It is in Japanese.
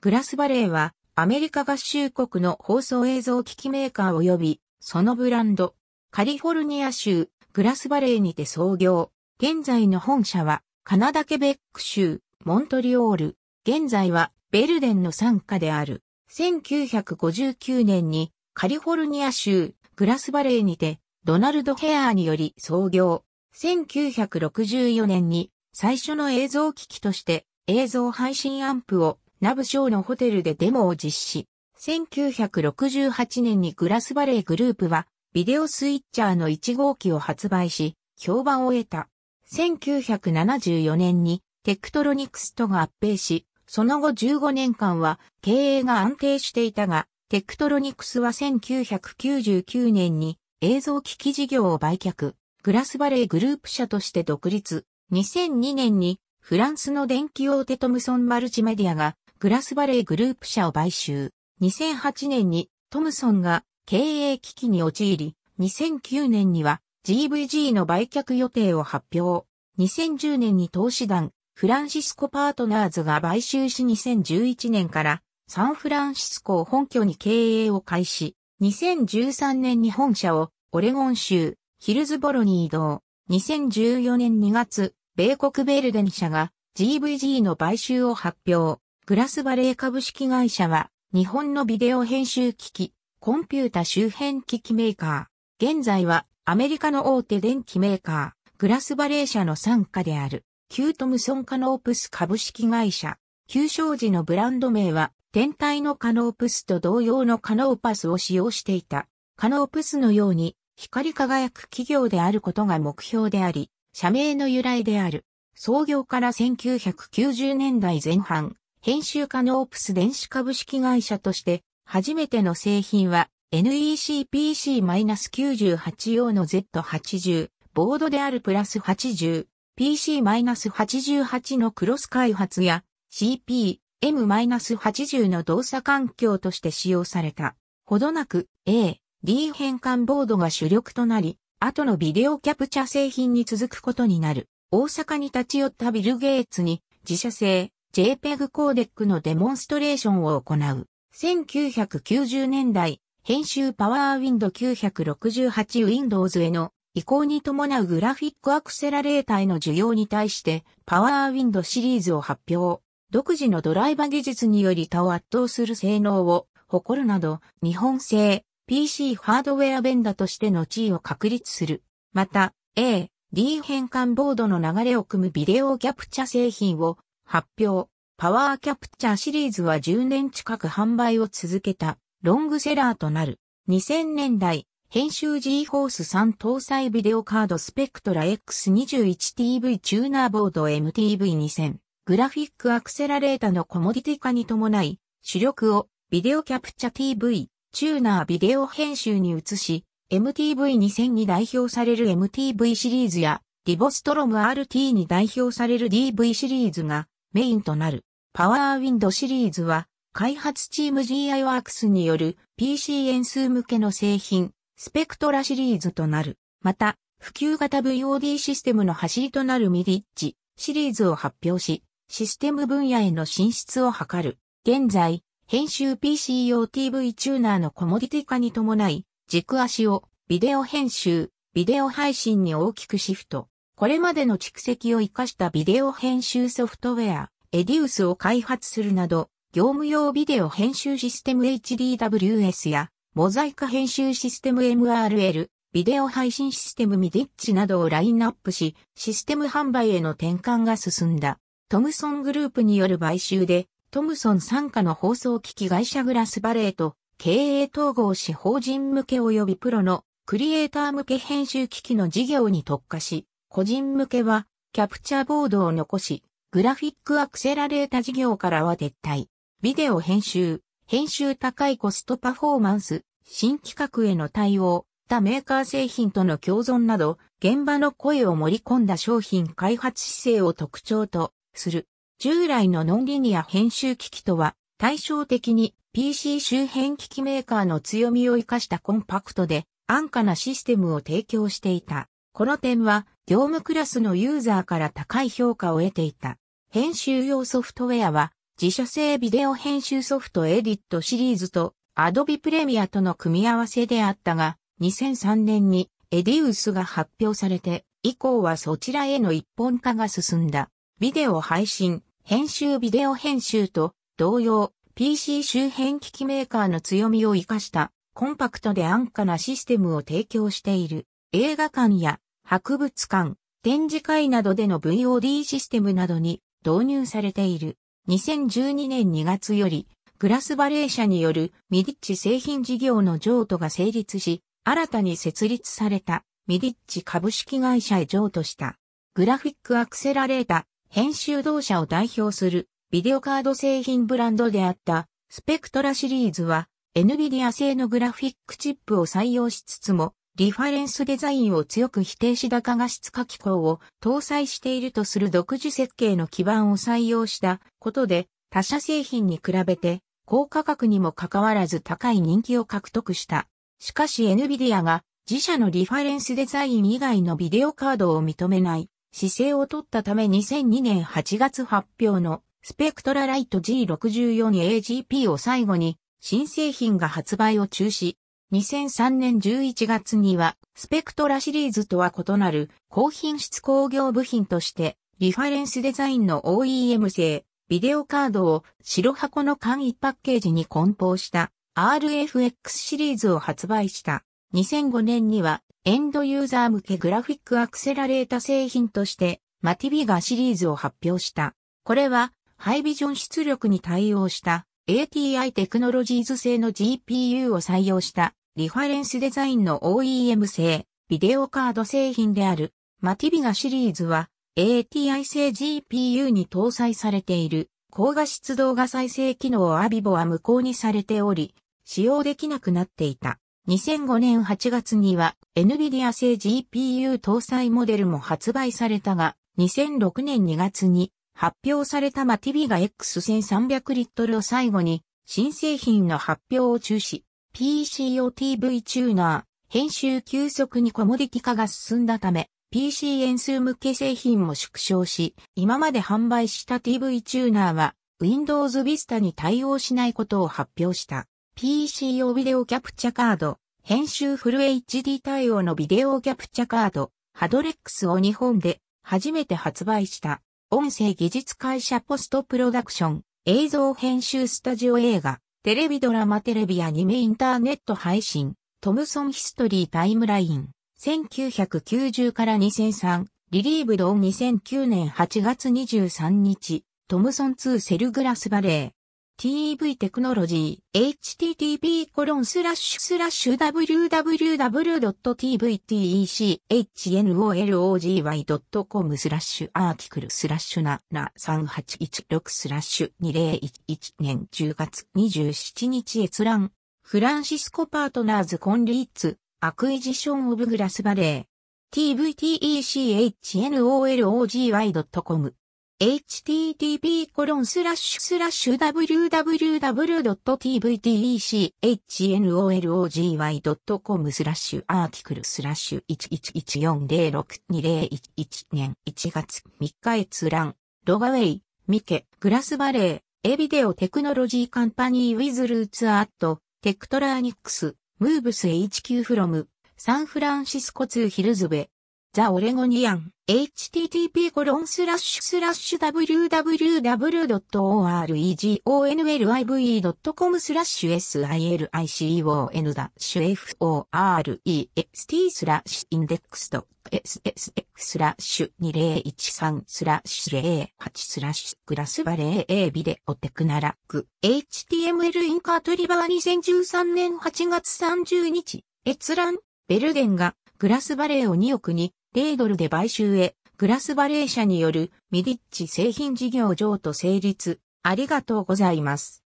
グラスバレーはアメリカ合衆国の放送映像機器メーカー及びそのブランドカリフォルニア州グラスバレーにて創業。現在の本社はカナダケベック州モントリオール。現在はベルデンの参加である。1959年にカリフォルニア州グラスバレーにてドナルド・ヘアーにより創業。1964年に最初の映像機器として映像配信アンプをナブショーのホテルでデモを実施。1968年にグラスバレーグループはビデオスイッチャーの1号機を発売し、評判を得た。1974年にテクトロニクスとが合併し、その後15年間は経営が安定していたが、テクトロニクスは1999年に映像機器事業を売却、グラスバレーグループ社として独立、2002年にフランスの電気大手トムソンマルチメディアがグラスバレーグループ社を買収。2008年にトムソンが経営危機に陥り、2009年には GVG の売却予定を発表。2010年に投資団、フランシスコパートナーズが買収し2011年からサンフランシスコを本拠に経営を開始。2013年に本社をオレゴン州ヒルズボロに移動。2014年2月、米国ベルデン社が GVG の買収を発表。グラスバレー株式会社は、日本のビデオ編集機器、コンピュータ周辺機器メーカー。現在は、アメリカの大手電機メーカー、グラスバレー社の傘下である、キュートムソンカノープス株式会社。旧正時のブランド名は、天体のカノープスと同様のカノーパスを使用していた。カノープスのように、光り輝く企業であることが目標であり、社名の由来である。創業から1990年代前半、編集可能オプス電子株式会社として、初めての製品は NEC-PC-98 用の Z80 ボードであるプラス80 PC-88 のクロス開発や CP-M-80 の動作環境として使用された。ほどなく A、D 変換ボードが主力となり、後のビデオキャプチャ製品に続くことになる。大阪に立ち寄ったビル・ゲイツに自社製 JPEG コーデックのデモンストレーションを行う。1990年代、編集パワーウィンド968 Windows への移行に伴うグラフィックアクセラレーターへの需要に対してパワーウィンドシリーズを発表。独自のドライバ技術により他を圧倒する性能を誇るなど、日本製 PC ハードウェアベンダーとしての地位を確立する。また、A、D 変換ボードの流れを組むビデオキャプチャ製品を発表。パワーキャプチャーシリーズは10年近く販売を続けたロングセラーとなる。2000年代、編集 G ホース3搭載ビデオカードスペクトラ X21TV チューナーボード MTV2000 グラフィックアクセラレータのコモディティ化に伴い主力をビデオキャプチャ TV チューナービデオ編集に移し MTV2000 に代表される MTV シリーズやリボストロム RT に代表される DV シリーズがメインとなるパワーウィンドシリーズは開発チーム GI ワークスによる PC 円数向けの製品スペクトラシリーズとなる。また普及型 VOD システムの走りとなるミリッジシリーズを発表しシステム分野への進出を図る。現在編集 PC 用 TV チューナーのコモディティ化に伴い軸足をビデオ編集、ビデオ配信に大きくシフト。これまでの蓄積を活かしたビデオ編集ソフトウェア、エディウスを開発するなど、業務用ビデオ編集システム HDWS や、モザイク編集システム MRL、ビデオ配信システムミディッチなどをラインナップし、システム販売への転換が進んだ。トムソングループによる買収で、トムソン傘下の放送機器会社グラスバレーと、経営統合し法人向け及びプロのクリエイター向け編集機器の事業に特化し、個人向けは、キャプチャーボードを残し、グラフィックアクセラレータ事業からは撤退。ビデオ編集、編集高いコストパフォーマンス、新企画への対応、他メーカー製品との共存など、現場の声を盛り込んだ商品開発姿勢を特徴とする。従来のノンリニア編集機器とは対照的に PC 周辺機器メーカーの強みを活かしたコンパクトで安価なシステムを提供していた。この点は業務クラスのユーザーから高い評価を得ていた。編集用ソフトウェアは自社製ビデオ編集ソフトエディットシリーズと Adobe プレミアとの組み合わせであったが2003年にエディウスが発表されて以降はそちらへの一本化が進んだ。ビデオ配信、編集ビデオ編集と同様 PC 周辺機器メーカーの強みを活かしたコンパクトで安価なシステムを提供している。映画館や博物館、展示会などでの VOD システムなどに導入されている。2012年2月より、グラスバレー社によるミディッチ製品事業の譲渡が成立し、新たに設立されたミディッチ株式会社へ譲渡した。グラフィックアクセラレータ、編集動社を代表するビデオカード製品ブランドであったスペクトラシリーズは NVIDIA 製のグラフィックチップを採用しつつもリファレンスデザインを強く否定し高画質化機構を搭載しているとする独自設計の基盤を採用したことで他社製品に比べて高価格にもかかわらず高い人気を獲得した。しかし NVIDIA が自社のリファレンスデザイン以外のビデオカードを認めない姿勢を取ったため2002年8月発表のスペクトラライト G64 AGP を最後に新製品が発売を中止。2003年11月には、スペクトラシリーズとは異なる高品質工業部品として、リファレンスデザインの OEM 製、ビデオカードを白箱の簡易パッケージに梱包した RFX シリーズを発売した。2005年にはエンドユーザー向けグラフィックアクセラレータ製品としてマティビガシリーズを発表した。これはハイビジョン出力に対応した ATI テクノロジーズ製の GPU を採用したリファレンスデザインの OEM 製、ビデオカード製品である、マティビガシリーズは、ATI 製 GPU に搭載されている、高画質動画再生機能アビボは無効にされており、使用できなくなっていた。2005年8月には NVIDIA 製 GPU 搭載モデルも発売されたが、2006年2月に発表されたマティビガ X1300 リットルを最後に新製品の発表を中止。PCOTV チューナー、編集急速にコモディティ化が進んだため、PC 円数向け製品も縮小し、今まで販売した TV チューナーは Windows Vista に対応しないことを発表した。PC 用ビデオキャプチャカード、編集フル HD 対応のビデオキャプチャカード、ハドレックスを日本で初めて発売した。音声技術会社ポストプロダクション、映像編集スタジオ映画、テレビドラマテレビアニメインターネット配信、トムソンヒストリータイムライン、1990から2003、リリーブド2009年8月23日、トムソン2セルグラスバレー、TEV テクノロジー http コロンスラッシュスラッシュ www.tvtechnolgy.com スラッシュアーティクルスラッシュ73816スラッシュ2011年10月27日閲覧フランシスコパートナーズコンリーツアクイジションオブグラスバレー tvtechnolgy.com http://www.tvtechnolgy.com スラッシュアーティクルスラッシュ1114062011年1月3日閲覧ロガウェイ、ミケ、グラスバレー、エビデオテクノロジーカンパニーウィズルーツアット、テクトラーニックス、ムーブス HQ フロム、サンフランシスコツーヒルズベ、ザ・オレゴニアン、http://www.oregonlive.com スラッシュ silicion ダッシ fore s t スラッシュインデックスと ssx スラッシュ2013スラッシュ08スラッシュグラスバレー A ビデオテクナラック HTML インカートリバー2013年8月30日閲覧ベルデンがグラスバレーを2億に、0ドルで買収へ、グラスバレー社によるミディッチ製品事業譲渡成立。ありがとうございます。